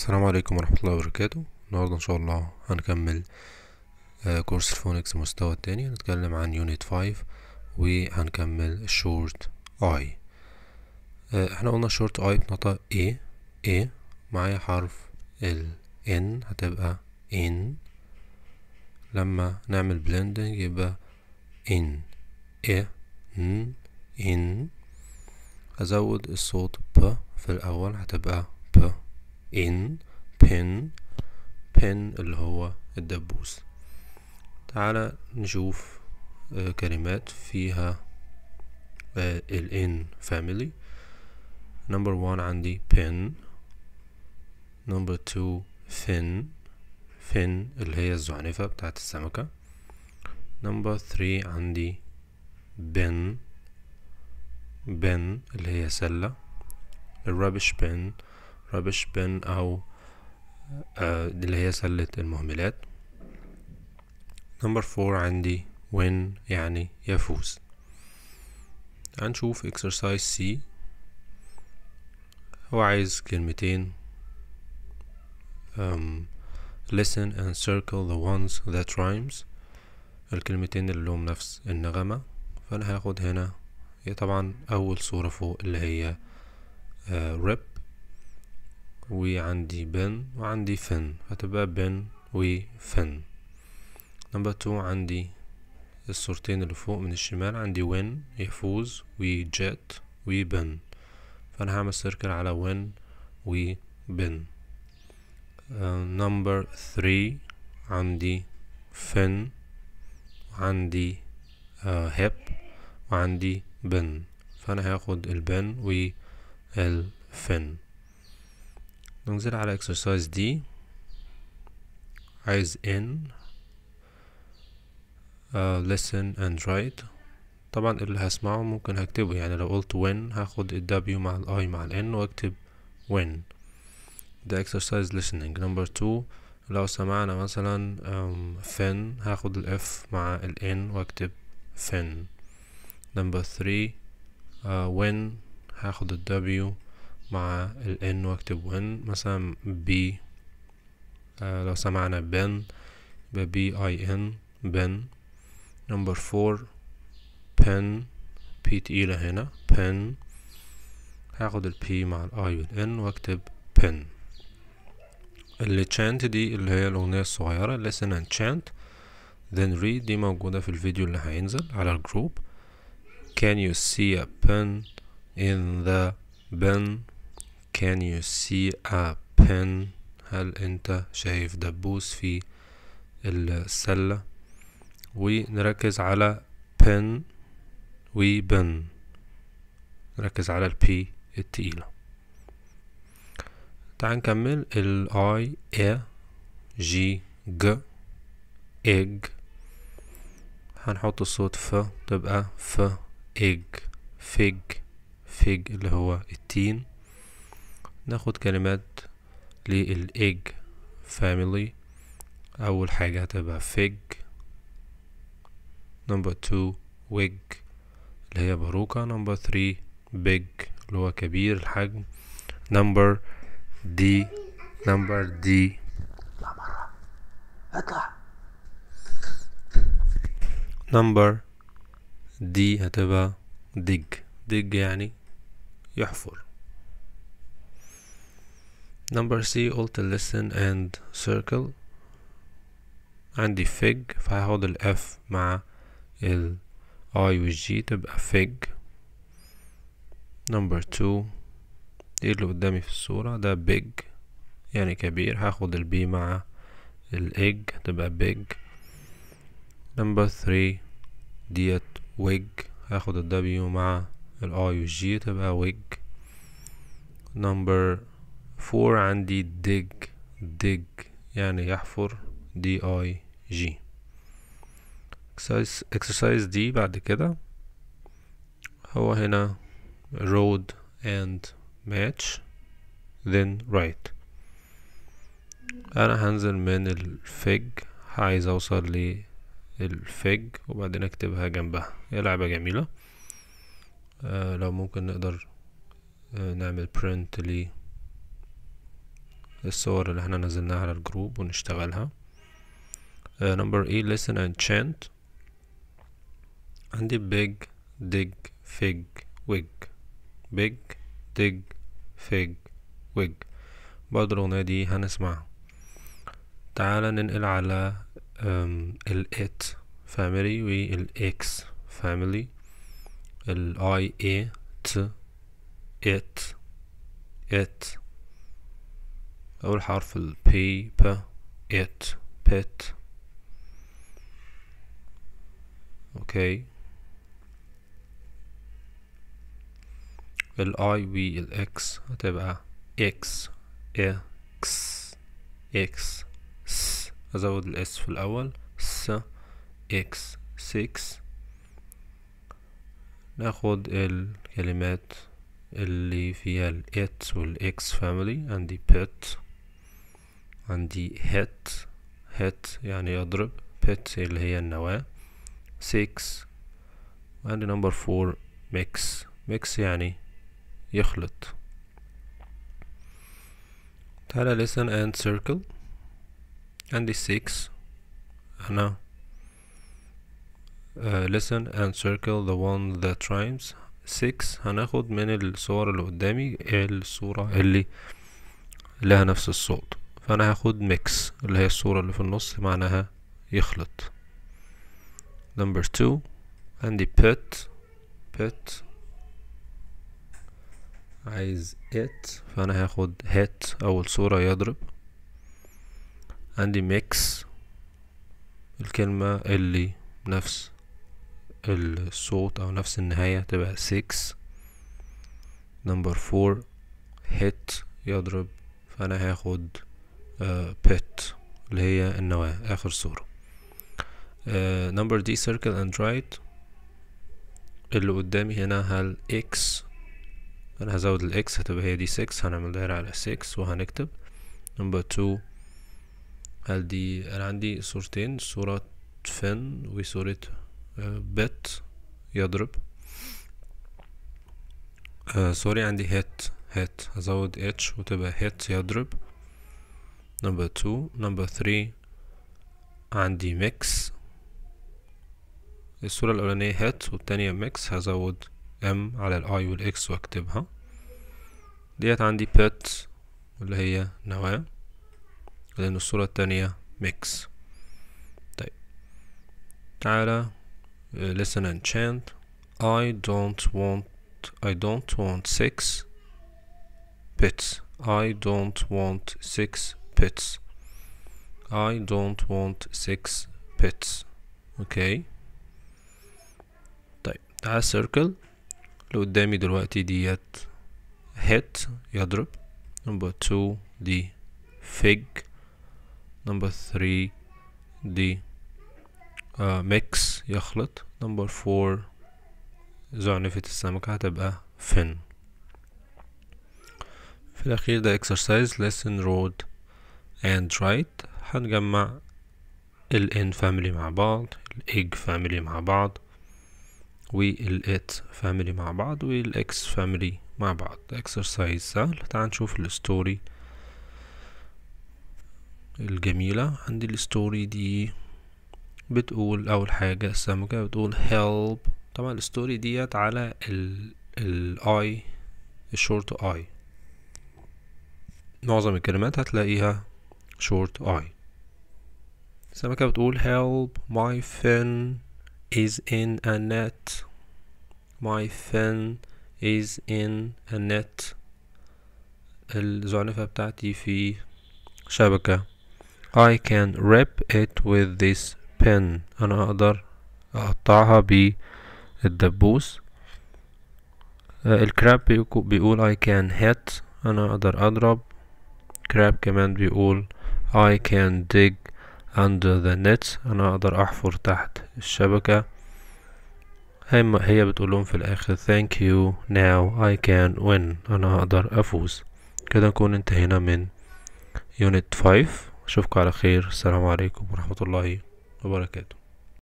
السلام عليكم ورحمة الله وبركاته النهاردة إن شاء الله هنكمل آه، كورس الفونكس المستوى التاني هنتكلم عن يونيت 5 وهنكمل الشورت اي آه، احنا قلنا الشورت اي بنطق اي اي معايا حرف ال ان هتبقى ان لما نعمل بلندنج يبقى ان اي ان ان ازود الصوت ب في الأول هتبقى in pin pin اللي هو الدبوس تعالى نشوف آه، كلمات فيها آه، ال in family number one عندي pin number two fin fin اللي هي الزعنفة بتاعت السمكة number three عندي bin bin اللي هي سلة الرابش bin rubbish بن أو آه، اللي هي سلة المهملات نمبر فور عندي win يعني يفوز هنشوف exercise C هو عايز كلمتين um, listen and circle the ones that rhymes الكلمتين اللي لهم نفس النغمة فأنا هاخد هنا هي طبعا أول صورة فوق اللي هي uh, rip وعندي بن وعندي فن فتبقى بن وفن نمبر تو عندي الصورتين اللي فوق من الشمال عندي وين يفوز وجيت وبن فأنا هعمل سيركل على وين وبن نمبر آه، ثري عندي فن وعندي آه، هيب uh, وعندي بن فأنا هاخد البن والفن ننزل على اكسرسايز دي عايز ان listen and write طبعا اللي هسمعه ممكن هكتبه يعني لو قلت when هاخد ال W مع ال I مع ال N واكتب when ده exercise listening number two لو سمعنا مثلا um, fin هاخد ال F مع ال N واكتب fin number three uh, when هاخد ال W مع ال n واكتب when مثلا b آه لو سمعنا بن يبقى b i n بن number four pen p تقيلة e هنا pen هاخد ال p مع ال i وال n واكتب pen ال chant دي اللي هي الأغنية الصغيرة listen and chant then read دي موجودة في الفيديو اللي هينزل على الجروب can you see a pen in the bin can you see a pen هل انت شايف دبوس في السلة ونركز على pen و pen نركز على البي التقيلة تعال نكمل الاي اي جي G egg هنحط الصوت ف تبقى ف ايج فيج فيج اللي هو التين ناخد كلمات للإيج family أول حاجة هتبقى fig number two wig اللي هي باروكة number three big اللي هو كبير الحجم number d number d اطلع مرة اطلع نمبر دي هتبقى ديج ديج يعني يحفر number C قلت listen and circle عندي fig فهاخد ال F مع ال I والG تبقى fig number two دي ايه اللي قدامي في الصورة ده big يعني كبير هاخد ال B مع ال egg تبقى big number three ديت wig هاخد ال W مع ال I والG تبقى wig number فور عندي dig dig يعني يحفر دي اي جي exercise دي بعد كده هو هنا road and match then right انا هنزل من الفج عايز اوصل للفج وبعدين اكتبها جنبها هي لعبة جميلة آه لو ممكن نقدر آه نعمل print ليه الصور اللي احنا نزلناها على الجروب ونشتغلها uh, number A listen and chant عندي big dig fig wig big dig fig wig برضه الأغنية دي هنسمعها تعالى ننقل على um, ال it family و ال x family ال i a t it it أول حرف ال P P it pit أوكي ال I V ال X هتبقى X X X S أزود ال S في الأول S X 6 ناخد الكلمات اللي فيها ال it وال X family عندي pet عندي hit hit يعني يضرب pit اللي هي النواة six وعندي نمبر four mix mix يعني يخلط تعالى listen and circle عندي six أنا uh, listen and circle the one that rhymes six هناخد من الصور اللي قدامي إيه الصورة اللي لها نفس الصوت فأنا هاخد ميكس اللي هي الصورة اللي في النص معناها يخلط number two عندي put put عايز it فأنا هاخد hit أول صورة يضرب عندي ميكس الكلمة اللي نفس الصوت أو نفس النهاية تبقى six number four hit يضرب فأنا هاخد بيت آه، اللي هي النواة آخر صورة نمبر دي سيركل اند رايت اللي قدامي هنا هل اكس انا هزود الاكس هتبقى هي دي 6 هنعمل دايرة على 6 وهنكتب نمبر 2 هل دي انا عندي صورتين صورة فن وصورة بت آه، يضرب سوري آه، عندي هيت هات هزود اتش وتبقى هات يضرب نمبر 2 نمبر 3 عندي ميكس الصورة الأولانية هات والتانية ميكس هزود m على ال I وال X واكتبها ديت عندي بيت اللي هي نواة لأن الصورة التانية ميكس طيب تعالى آه، listen and chant I don't want I don't want six pits I don't want six pets. I don't want six pits Okay. طيب تعال سيركل اللي قدامي دلوقتي ديت هيت يضرب نمبر 2 دي فيج نمبر 3 دي ميكس يخلط نمبر 4 زعنفة السمكة هتبقى فين في الأخير ده exercise lesson road and right هنجمع ال n family مع بعض ال egg family مع بعض وال it family مع بعض وال x family مع بعض exercise سهل تعال نشوف الستوري الجميلة عندي الستوري دي بتقول أول حاجة السمكة بتقول help طبعا الستوري ديت على ال ال I الشورت I معظم الكلمات هتلاقيها short I السمكة بتقول help my fin is in a net my fin is in a net الزعنفة بتاعتي في شبكة I can rip it with this pin أنا أقدر أقطعها بالدبوس الكراب بيقول I can hit أنا أقدر أضرب كراب كمان بيقول I can dig under the nets انا اقدر احفر تحت الشبكة هي هي بتقولهم في الاخر thank you now I can win انا هقدر افوز كده نكون انتهينا من unit 5 اشوفكم على خير السلام عليكم ورحمة الله وبركاته